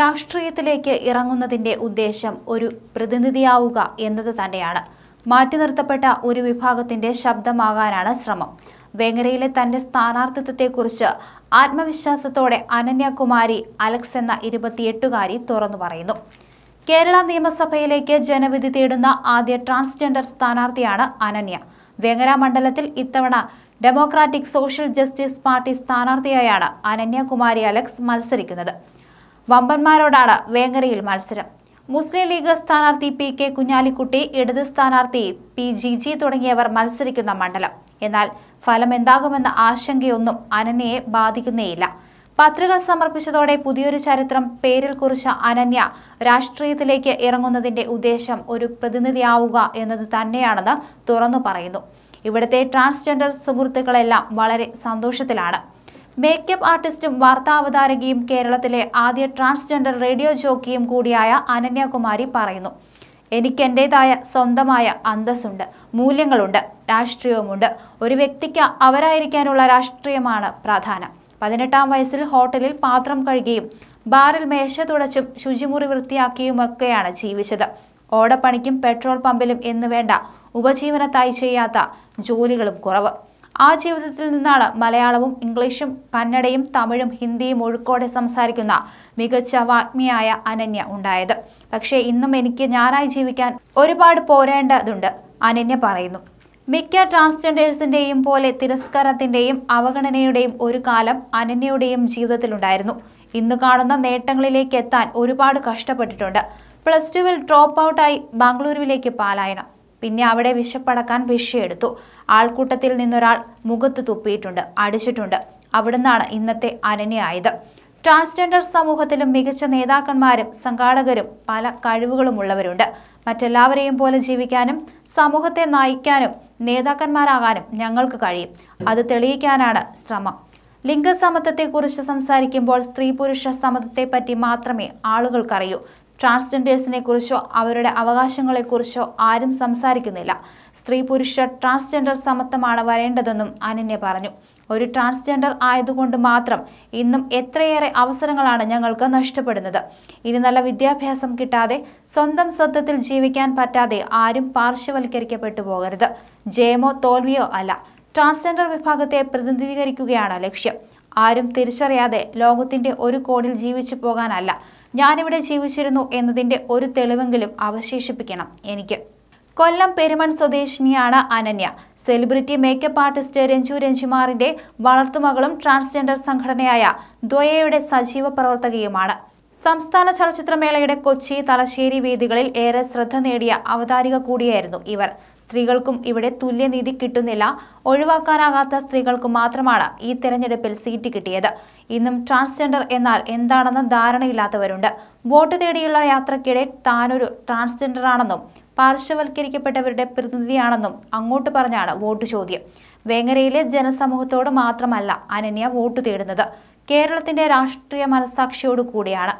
രാഷ്ട്രീയത്തിലേക്ക് ഇറങ്ങുന്നതിന്റെ ഉദ്ദേശം ഒരു പ്രതിനിധിയാവുക എന്നത് തന്നെയാണ് മാറ്റി നിർത്തപ്പെട്ട ഒരു വിഭാഗത്തിന്റെ ശബ്ദമാകാനാണ് ശ്രമം വേങ്ങരയിലെ തന്റെ സ്ഥാനാർത്ഥിത്വത്തെക്കുറിച്ച് ആത്മവിശ്വാസത്തോടെ അനന്യകുമാരി അലക്സ് എന്ന ഇരുപത്തിയെട്ടുകാരി തുറന്നു പറയുന്നു കേരള നിയമസഭയിലേക്ക് ജനവിധി തേടുന്ന ആദ്യ ട്രാൻസ്ജെൻഡർ സ്ഥാനാർത്ഥിയാണ് അനന്യ വേങ്ങര മണ്ഡലത്തിൽ ഇത്തവണ ഡെമോക്രാറ്റിക് സോഷ്യൽ ജസ്റ്റിസ് പാർട്ടി സ്ഥാനാർത്ഥിയായാണ് അനന്യകുമാരി അലക്സ് മത്സരിക്കുന്നത് വമ്പന്മാരോടാണ് വേങ്ങരയിൽ മത്സരം മുസ്ലിം ലീഗ് സ്ഥാനാർത്ഥി പി കെ കുഞ്ഞാലിക്കുട്ടി ഇടത് സ്ഥാനാർത്ഥി പി ജി ജി തുടങ്ങിയവർ മത്സരിക്കുന്ന മണ്ഡലം എന്നാൽ ഫലം എന്താകുമെന്ന ആശങ്കയൊന്നും അനന്യയെ ബാധിക്കുന്നേയില്ല പത്രിക സമർപ്പിച്ചതോടെ പുതിയൊരു ചരിത്രം പേരിൽ കുറിച്ച അനന്യ രാഷ്ട്രീയത്തിലേക്ക് ഇറങ്ങുന്നതിന്റെ ഉദ്ദേശം ഒരു പ്രതിനിധിയാവുക എന്നത് തന്നെയാണെന്ന് തുറന്നു പറയുന്നു ഇവിടുത്തെ ട്രാൻസ്ജെൻഡർ സുഹൃത്തുക്കളെല്ലാം വളരെ സന്തോഷത്തിലാണ് മേക്കപ്പ് ആർട്ടിസ്റ്റും വാർത്താവതാരകയും കേരളത്തിലെ ആദ്യ ട്രാൻസ്ജെൻഡർ റേഡിയോ ജോക്കിയും കൂടിയായ അനന്യകുമാരി പറയുന്നു എനിക്കെൻ്റെതായ സ്വന്തമായ അന്തസ്സുണ്ട് മൂല്യങ്ങളുണ്ട് രാഷ്ട്രീയവുമുണ്ട് ഒരു വ്യക്തിക്ക് അവരായിരിക്കാനുള്ള രാഷ്ട്രീയമാണ് പ്രധാനം പതിനെട്ടാം വയസ്സിൽ ഹോട്ടലിൽ പാത്രം കഴുകിയും ബാറിൽ മേശ തുടച്ചും ശുചിമുറി വൃത്തിയാക്കിയുമൊക്കെയാണ് ജീവിച്ചത് ഓടപ്പണിക്കും പെട്രോൾ പമ്പിലും എന്നുവേണ്ട ഉപജീവനത്തായി ചെയ്യാത്ത ജോലികളും കുറവ് ആ ജീവിതത്തിൽ നിന്നാണ് മലയാളവും ഇംഗ്ലീഷും കന്നഡയും തമിഴും ഹിന്ദിയും ഒഴുക്കോടെ സംസാരിക്കുന്ന മികച്ച വാഗ്മിയായ അനന്യ ഉണ്ടായത് പക്ഷേ ഇന്നും എനിക്ക് ഞാനായി ജീവിക്കാൻ ഒരുപാട് പോരേണ്ടതുണ്ട് അനന്യ പറയുന്നു മിക്ക ട്രാൻസ്ജെൻഡേഴ്സിൻ്റെയും പോലെ തിരസ്കാരത്തിൻ്റെയും അവഗണനയുടെയും ഒരു കാലം അനന്യയുടെയും ജീവിതത്തിലുണ്ടായിരുന്നു ഇന്ന് കാണുന്ന നേട്ടങ്ങളിലേക്ക് എത്താൻ ഒരുപാട് കഷ്ടപ്പെട്ടിട്ടുണ്ട് പ്ലസ് ടുവിൽ ഡ്രോപ്പ് ഔട്ടായി ബാംഗ്ലൂരുവിലേക്ക് പാലായണം പിന്നെ അവിടെ വിശപ്പടക്കാൻ ഭിക്ഷയെടുത്തു ആൾക്കൂട്ടത്തിൽ നിന്നൊരാൾ മുഖത്ത് തുപ്പിയിട്ടുണ്ട് അടിച്ചിട്ടുണ്ട് അവിടുന്നാണ് ഇന്നത്തെ അനന്യായത് ട്രാൻസ്ജെൻഡർ സമൂഹത്തിലും മികച്ച നേതാക്കന്മാരും സംഘാടകരും പല കഴിവുകളുമുള്ളവരുണ്ട് മറ്റെല്ലാവരെയും പോലെ ജീവിക്കാനും സമൂഹത്തെ നയിക്കാനും നേതാക്കന്മാരാകാനും ഞങ്ങൾക്ക് കഴിയും അത് തെളിയിക്കാനാണ് ശ്രമം ലിംഗസമത്വത്തെക്കുറിച്ച് സംസാരിക്കുമ്പോൾ സ്ത്രീ പുരുഷ സമത്വത്തെപ്പറ്റി മാത്രമേ ആളുകൾക്കറിയൂ ട്രാൻസ്ജെൻഡേഴ്സിനെ കുറിച്ചോ അവരുടെ അവകാശങ്ങളെക്കുറിച്ചോ ആരും സംസാരിക്കുന്നില്ല സ്ത്രീ പുരുഷ ട്രാൻസ്ജെൻഡർ സമത്വമാണ് വരേണ്ടതെന്നും അനന്യ പറഞ്ഞു ഒരു ട്രാൻസ്ജെൻഡർ ആയതുകൊണ്ട് മാത്രം ഇന്നും എത്രയേറെ അവസരങ്ങളാണ് ഞങ്ങൾക്ക് നഷ്ടപ്പെടുന്നത് ഇനി നല്ല വിദ്യാഭ്യാസം കിട്ടാതെ സ്വന്തം സ്വത്വത്തിൽ ജീവിക്കാൻ പറ്റാതെ ആരും പാർശ്വവൽക്കരിക്കപ്പെട്ടു പോകരുത് ജയമോ തോൽവിയോ അല്ല ട്രാൻസ്ജെൻഡർ വിഭാഗത്തെ പ്രതിനിധീകരിക്കുകയാണ് ലക്ഷ്യം ആരും തിരിച്ചറിയാതെ ലോകത്തിന്റെ ഒരു കോണിൽ ജീവിച്ചു പോകാനല്ല ഞാനിവിടെ ജീവിച്ചിരുന്നു എന്നതിൻ്റെ ഒരു തെളിവെങ്കിലും അവശേഷിപ്പിക്കണം എനിക്ക് കൊല്ലം പെരുമൺ സ്വദേശിനിയാണ് Ananya celebrity makeup artist Renju രഞ്ജുമാറിന്റെ വളർത്തുമകളും ട്രാൻസ്ജെൻഡർ സംഘടനയായ ദ്വയയുടെ സജീവ പ്രവർത്തകയുമാണ് സംസ്ഥാന ചലച്ചിത്രമേളയുടെ കൊച്ചി തലശ്ശേരി വേദികളിൽ ഏറെ ശ്രദ്ധ നേടിയ അവതാരിക കൂടിയായിരുന്നു ഇവർ സ്ത്രീകൾക്കും ഇവിടെ തുല്യനീതി കിട്ടുന്നില്ല ഒഴിവാക്കാനാകാത്ത സ്ത്രീകൾക്ക് മാത്രമാണ് ഈ തെരഞ്ഞെടുപ്പിൽ സീറ്റ് കിട്ടിയത് ഇന്നും ട്രാൻസ്ജെൻഡർ എന്നാൽ എന്താണെന്ന ധാരണയില്ലാത്തവരുണ്ട് വോട്ട് തേടിയുള്ള യാത്രക്കിടെ താനൊരു ട്രാൻസ്ജെൻഡറാണെന്നും പാർശ്വവൽക്കരിക്കപ്പെട്ടവരുടെ പ്രതിനിധിയാണെന്നും അങ്ങോട്ട് പറഞ്ഞാണ് വോട്ട് ചോദ്യം വേങ്ങരയിലെ ജനസമൂഹത്തോട് മാത്രമല്ല അനന്യ വോട്ട് തേടുന്നത് കേരളത്തിന്റെ രാഷ്ട്രീയ മനസാക്ഷിയോടു കൂടിയാണ്